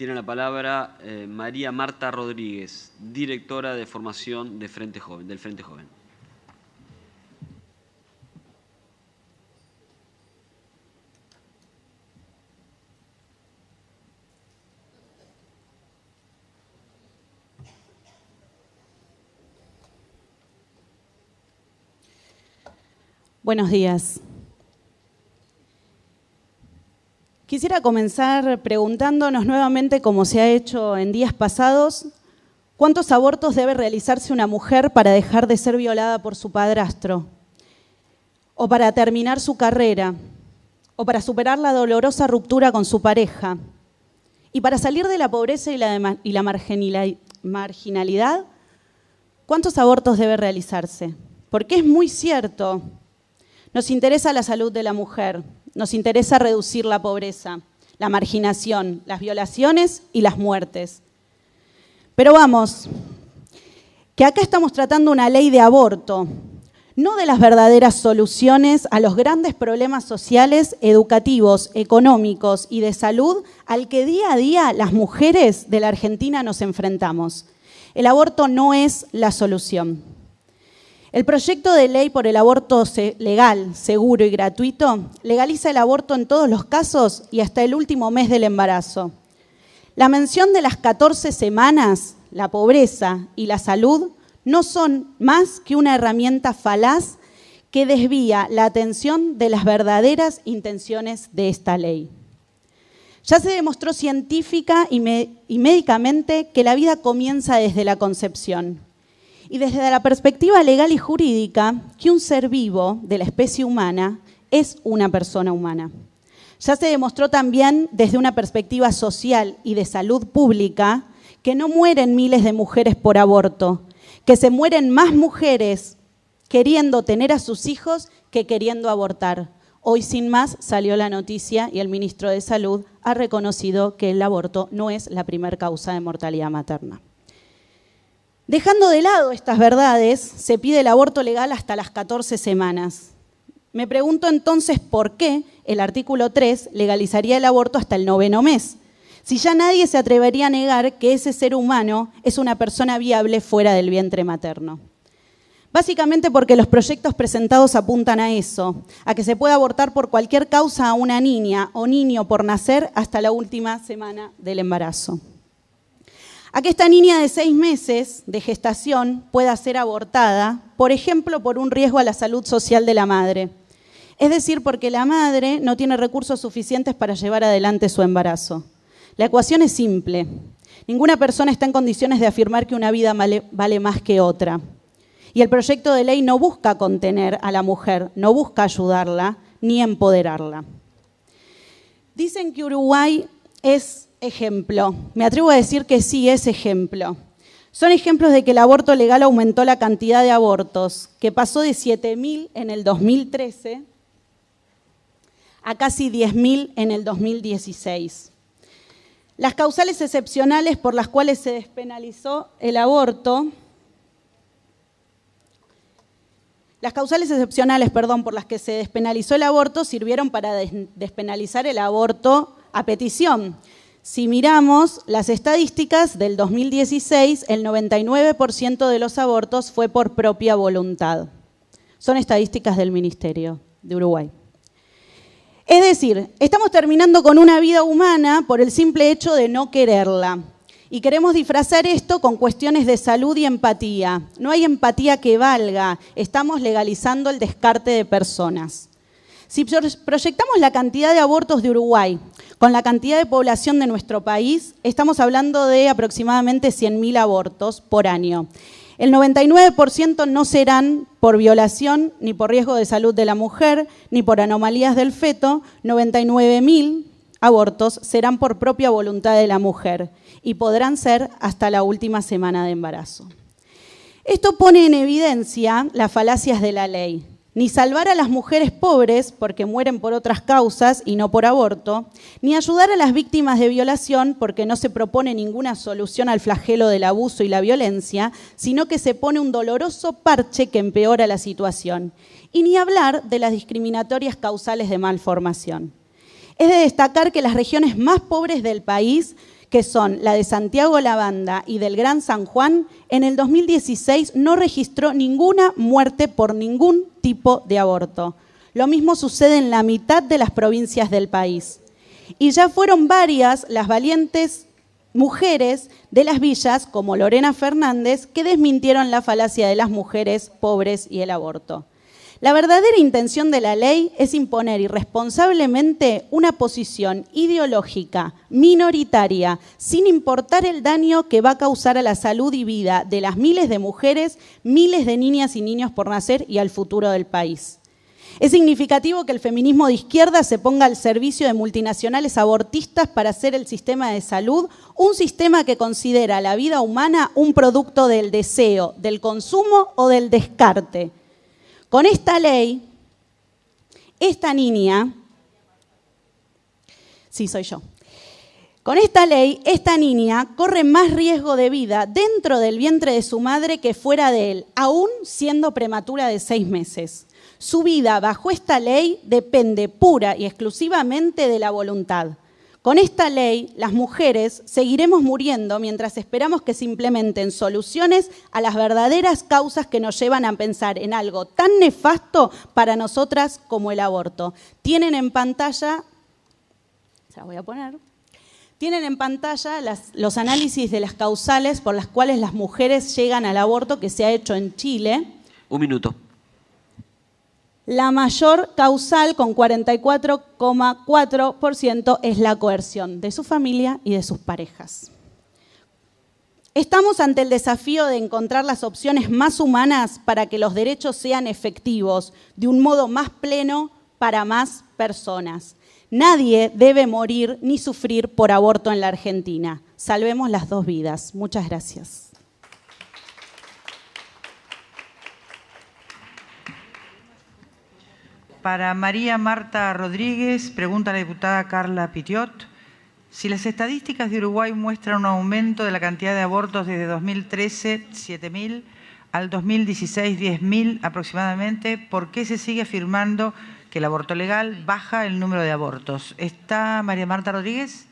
Tiene la palabra eh, María Marta Rodríguez, directora de formación de Frente Joven, del Frente Joven. Buenos días. Quisiera comenzar preguntándonos nuevamente, como se ha hecho en días pasados, ¿cuántos abortos debe realizarse una mujer para dejar de ser violada por su padrastro? ¿O para terminar su carrera? ¿O para superar la dolorosa ruptura con su pareja? ¿Y para salir de la pobreza y la, marginalidad? ¿Cuántos abortos debe realizarse? Porque es muy cierto, nos interesa la salud de la mujer, nos interesa reducir la pobreza, la marginación, las violaciones y las muertes. Pero vamos, que acá estamos tratando una ley de aborto, no de las verdaderas soluciones a los grandes problemas sociales, educativos, económicos y de salud al que día a día las mujeres de la Argentina nos enfrentamos. El aborto no es la solución. El proyecto de ley por el aborto legal, seguro y gratuito legaliza el aborto en todos los casos y hasta el último mes del embarazo. La mención de las 14 semanas, la pobreza y la salud no son más que una herramienta falaz que desvía la atención de las verdaderas intenciones de esta ley. Ya se demostró científica y, y médicamente que la vida comienza desde la concepción y desde la perspectiva legal y jurídica, que un ser vivo de la especie humana es una persona humana. Ya se demostró también desde una perspectiva social y de salud pública que no mueren miles de mujeres por aborto, que se mueren más mujeres queriendo tener a sus hijos que queriendo abortar. Hoy sin más salió la noticia y el ministro de Salud ha reconocido que el aborto no es la primera causa de mortalidad materna. Dejando de lado estas verdades, se pide el aborto legal hasta las 14 semanas. Me pregunto entonces por qué el artículo 3 legalizaría el aborto hasta el noveno mes, si ya nadie se atrevería a negar que ese ser humano es una persona viable fuera del vientre materno. Básicamente porque los proyectos presentados apuntan a eso, a que se pueda abortar por cualquier causa a una niña o niño por nacer hasta la última semana del embarazo a que esta niña de seis meses de gestación pueda ser abortada, por ejemplo, por un riesgo a la salud social de la madre. Es decir, porque la madre no tiene recursos suficientes para llevar adelante su embarazo. La ecuación es simple. Ninguna persona está en condiciones de afirmar que una vida vale, más que otra. Y el proyecto de ley no busca contener a la mujer, no busca ayudarla ni empoderarla. Dicen que Uruguay es ejemplo. Me atrevo a decir que sí es ejemplo. Son ejemplos de que el aborto legal aumentó la cantidad de abortos, que pasó de 7.000 en el 2013 a casi 10.000 en el 2016. Las causales excepcionales por las cuales se despenalizó el aborto, las causales excepcionales, perdón, por las que se despenalizó el aborto sirvieron para despenalizar el aborto a petición, si miramos las estadísticas del 2016, el 99% de los abortos fue por propia voluntad. Son estadísticas del Ministerio de Uruguay. Es decir, estamos terminando con una vida humana por el simple hecho de no quererla. Y queremos disfrazar esto con cuestiones de salud y empatía. No hay empatía que valga. Estamos legalizando el descarte de personas. Si proyectamos la cantidad de abortos de Uruguay con la cantidad de población de nuestro país, estamos hablando de aproximadamente 100.000 abortos por año. El 99% no serán por violación, ni por riesgo de salud de la mujer, ni por anomalías del feto. 99.000 abortos serán por propia voluntad de la mujer y podrán ser hasta la última semana de embarazo. Esto pone en evidencia las falacias de la ley, ni salvar a las mujeres pobres porque mueren por otras causas y no por aborto, ni ayudar a las víctimas de violación porque no se propone ninguna solución al flagelo del abuso y la violencia, sino que se pone un doloroso parche que empeora la situación, y ni hablar de las discriminatorias causales de malformación. Es de destacar que las regiones más pobres del país que son la de Santiago Lavanda y del Gran San Juan, en el 2016 no registró ninguna muerte por ningún tipo de aborto. Lo mismo sucede en la mitad de las provincias del país. Y ya fueron varias las valientes mujeres de las villas, como Lorena Fernández, que desmintieron la falacia de las mujeres pobres y el aborto. La verdadera intención de la ley es imponer irresponsablemente una posición ideológica, minoritaria, sin importar el daño que va a causar a la salud y vida de las miles de mujeres, miles de niñas y niños por nacer y al futuro del país. Es significativo que el feminismo de izquierda se ponga al servicio de multinacionales abortistas para hacer el sistema de salud un sistema que considera la vida humana un producto del deseo, del consumo o del descarte con esta ley, esta niña, sí, soy yo, con esta ley, esta niña corre más riesgo de vida dentro del vientre de su madre que fuera de él, aún siendo prematura de seis meses. Su vida bajo esta ley depende pura y exclusivamente de la voluntad, con esta ley, las mujeres seguiremos muriendo mientras esperamos que se implementen soluciones a las verdaderas causas que nos llevan a pensar en algo tan nefasto para nosotras como el aborto. Tienen en pantalla, voy a poner, tienen en pantalla los análisis de las causales por las cuales las mujeres llegan al aborto que se ha hecho en Chile. Un minuto. La mayor causal, con 44,4%, es la coerción de su familia y de sus parejas. Estamos ante el desafío de encontrar las opciones más humanas para que los derechos sean efectivos de un modo más pleno para más personas. Nadie debe morir ni sufrir por aborto en la Argentina. Salvemos las dos vidas. Muchas gracias. Para María Marta Rodríguez, pregunta la diputada Carla Pitiot. Si las estadísticas de Uruguay muestran un aumento de la cantidad de abortos desde 2013, 7.000, al 2016, 10.000 aproximadamente, ¿por qué se sigue afirmando que el aborto legal baja el número de abortos? ¿Está María Marta Rodríguez?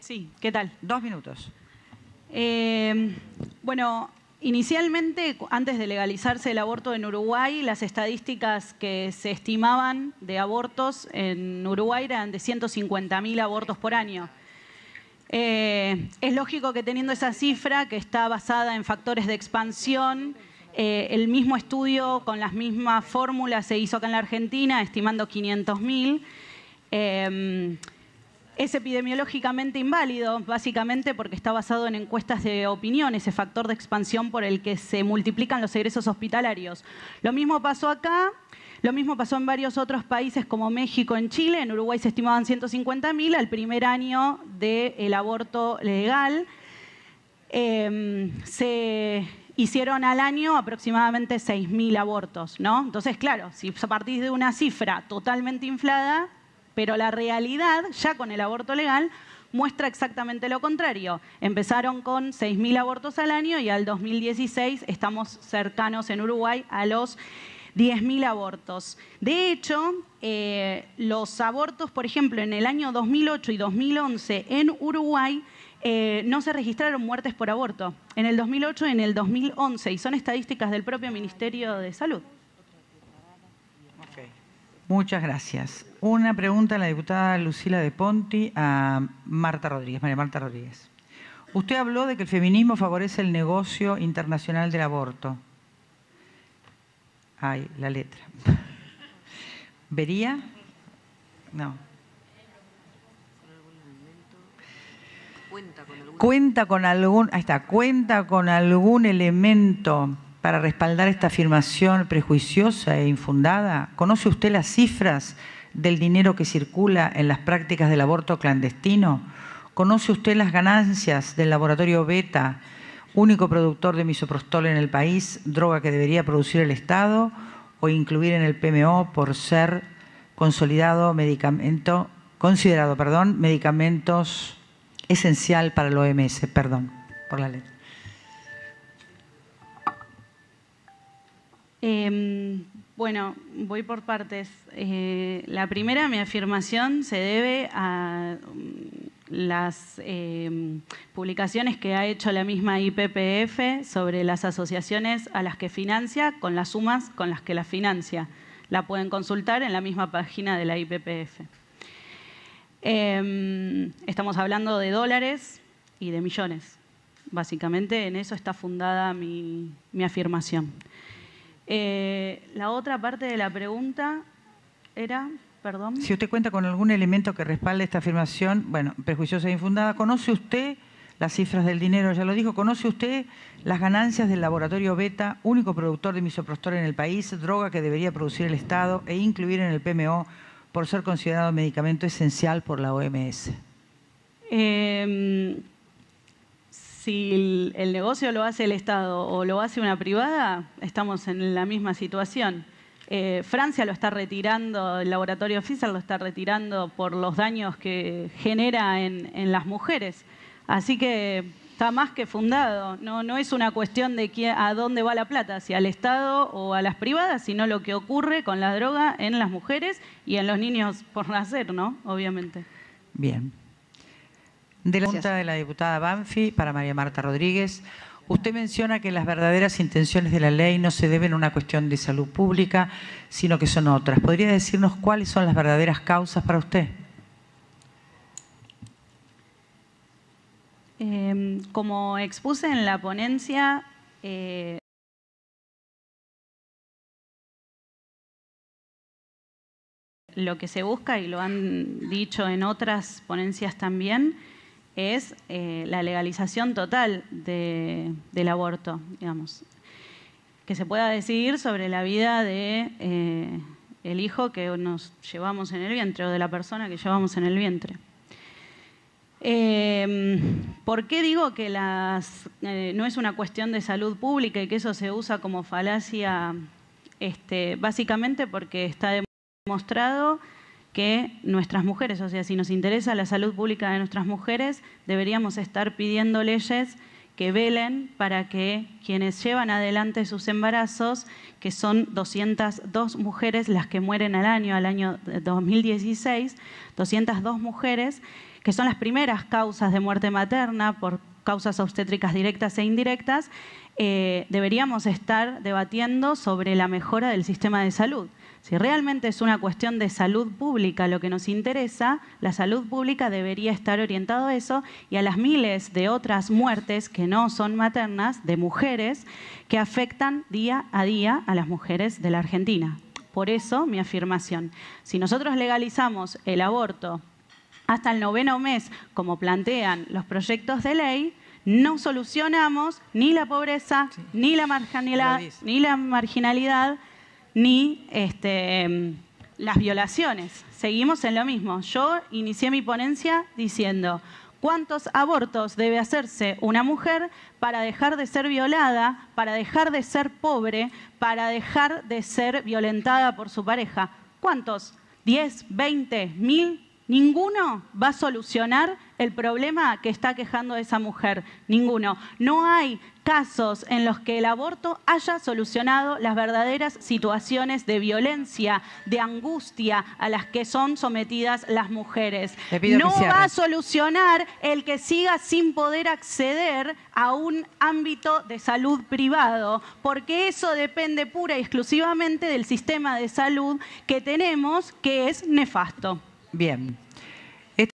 Sí, ¿qué tal? Dos minutos. Eh, bueno, Inicialmente, antes de legalizarse el aborto en Uruguay, las estadísticas que se estimaban de abortos en Uruguay eran de 150.000 abortos por año. Eh, es lógico que teniendo esa cifra, que está basada en factores de expansión, eh, el mismo estudio con las mismas fórmulas se hizo acá en la Argentina, estimando 500.000. Eh, es epidemiológicamente inválido, básicamente porque está basado en encuestas de opinión, ese factor de expansión por el que se multiplican los egresos hospitalarios. Lo mismo pasó acá, lo mismo pasó en varios otros países como México, en Chile, en Uruguay se estimaban 150.000 al primer año del aborto legal. Em, se hicieron al año aproximadamente 6.000 abortos, ¿no? Entonces, claro, si a partir de una cifra totalmente inflada, pero la realidad, ya con el aborto legal, muestra exactamente lo contrario. Empezaron con 6.000 abortos al año y al 2016 estamos cercanos en Uruguay a los 10.000 abortos. De hecho, eh, los abortos, por ejemplo, en el año 2008 y 2011 en Uruguay, eh, no se registraron muertes por aborto. En el 2008 y en el 2011, y son estadísticas del propio Ministerio de Salud. Muchas gracias. Una pregunta a la diputada Lucila de Ponti a Marta Rodríguez, María Marta Rodríguez. Usted habló de que el feminismo favorece el negocio internacional del aborto. Ay, la letra. ¿Vería? No. Cuenta con algún, ahí está, cuenta con algún elemento para respaldar esta afirmación prejuiciosa e infundada? ¿Conoce usted las cifras del dinero que circula en las prácticas del aborto clandestino? ¿Conoce usted las ganancias del laboratorio Beta, único productor de misoprostol en el país, droga que debería producir el Estado o incluir en el PMO por ser consolidado medicamento, considerado, medicamentos esencial para el OMS, perdón, por la letra? Em, bueno, voy por partes. Eh, la primera, mi afirmación, se debe a mm, las em, publicaciones que ha hecho la misma IPPF sobre las asociaciones a las que financia con las sumas con las que las financia. La pueden consultar en la misma página de la IPPF. Em, estamos hablando de dólares y de millones. Básicamente en eso está fundada mi afirmación. Eh, la otra parte de la pregunta era, perdón. Si usted cuenta con algún elemento que respalde esta afirmación, bueno, prejuiciosa e infundada, ¿conoce usted las cifras del dinero? Ya lo dijo, ¿conoce usted las ganancias del laboratorio Beta, único productor de misoprostol en el país, droga que debería producir el Estado e incluir en el PMO por ser considerado medicamento esencial por la OMS? Em, si el, negocio lo hace el Estado o lo hace una privada, estamos en la misma situación. Eh, Francia lo está retirando, el laboratorio FISA lo está retirando por los daños que genera en, las mujeres. Así que está más que fundado. No, es una cuestión de a dónde va la plata, si al Estado o a las privadas, sino lo que ocurre con la droga en las mujeres y en los niños por nacer, ¿no? Obviamente. Bien. De la pregunta de la diputada Banfi para María Marta Rodríguez. Usted menciona que las verdaderas intenciones de la ley no se deben a una cuestión de salud pública, sino que son otras. ¿Podría decirnos cuáles son las verdaderas causas para usted? Em, como expuse en la ponencia, eh, lo que se busca, y lo han dicho en otras ponencias también, es eh, la legalización total del aborto, digamos. Que se pueda decidir sobre la vida de eh, el hijo que nos llevamos en el vientre o de la persona que llevamos en el vientre. Em, ¿Por qué digo que eh, no es una cuestión de salud pública y que eso se usa como falacia? Este, básicamente porque está demostrado que nuestras mujeres, o sea, si nos interesa la salud pública de nuestras mujeres, deberíamos estar pidiendo leyes que velen para que quienes llevan adelante sus embarazos, que son 202 mujeres las que mueren al año, al año 2016, 202 mujeres, que son las primeras causas de muerte materna por causas obstétricas directas e indirectas, eh, deberíamos estar debatiendo sobre la mejora del sistema de salud. Si realmente es una cuestión de salud pública lo que nos interesa, la salud pública debería estar orientada a eso y a las miles de otras muertes que no son maternas de mujeres que afectan día a día a las mujeres de la Argentina. Por eso mi afirmación. Si nosotros legalizamos el aborto hasta el noveno mes, como plantean los proyectos de ley, no solucionamos ni la pobreza, ni, la ni la marginalidad ni este, las violaciones. Seguimos en lo mismo. Yo inicié mi ponencia diciendo cuántos abortos debe hacerse una mujer para dejar de ser violada, para dejar de ser pobre, para dejar de ser violentada por su pareja. ¿Cuántos? ¿10, 20, mil? Ninguno va a solucionar el problema que está quejando esa mujer? Ninguno. No hay casos en los que el aborto haya solucionado las verdaderas situaciones de violencia, de angustia a las que son sometidas las mujeres. No va a solucionar el que siga sin poder acceder a un ámbito de salud privado, porque eso depende pura y exclusivamente del sistema de salud que tenemos, que es nefasto. Bien.